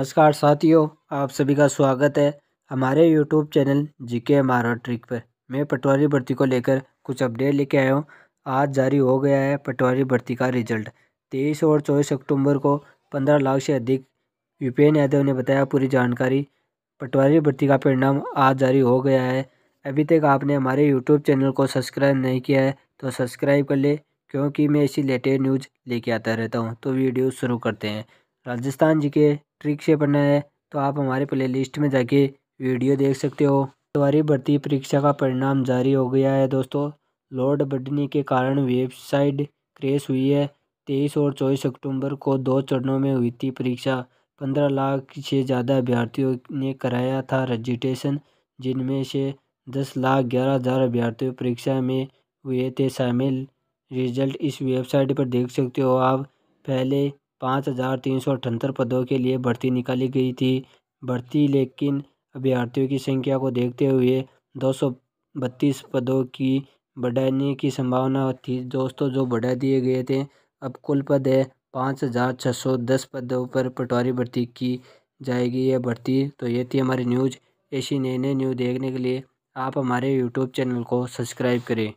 नमस्कार साथियों आप सभी का स्वागत है हमारे यूट्यूब चैनल जी के मारो ट्रिक पर मैं पटवारी भर्ती को लेकर कुछ अपडेट लेके आया हूँ आज जारी हो गया है पटवारी भर्ती का रिजल्ट तेईस और चौबीस अक्टूबर को पंद्रह लाख से अधिक यूपीएन यादव ने बताया पूरी जानकारी पटवारी भर्ती का परिणाम आज जारी हो गया है अभी तक आपने हमारे यूट्यूब चैनल को सब्सक्राइब नहीं किया है तो सब्सक्राइब कर ले क्योंकि मैं ऐसी लेटेस्ट न्यूज़ लेके आता रहता हूँ तो वीडियो शुरू करते हैं राजस्थान जी के ट्रिक से पढ़ना है तो आप हमारे प्ले लिस्ट में जाके वीडियो देख सकते हो द्वारी भर्ती परीक्षा का परिणाम जारी हो गया है दोस्तों लोड बढ़ने के कारण वेबसाइट क्रेश हुई है तेईस और चौबीस अक्टूबर को दो चरणों में हुई थी परीक्षा पंद्रह लाख से ज़्यादा अभ्यर्थियों ने कराया था रजिस्ट्रेशन जिनमें से दस लाख ग्यारह हज़ार अभ्यर्थियों परीक्षा में हुए थे शामिल रिजल्ट इस वेबसाइट पर देख सकते हो आप पहले पाँच हज़ार तीन सौ अठहत्तर पदों के लिए भर्ती निकाली गई थी भर्ती लेकिन अभ्यर्थियों की संख्या को देखते हुए दो सौ बत्तीस पदों की बढ़ाने की संभावना थी दोस्तों जो बढ़ा दिए गए थे अब कुल पद है पाँच हज़ार छः सौ दस पदों पर पटवारी भर्ती की जाएगी यह भर्ती तो ये थी हमारी न्यूज ऐसी नई नई न्यूज देखने के लिए आप हमारे यूट्यूब चैनल को सब्सक्राइब करें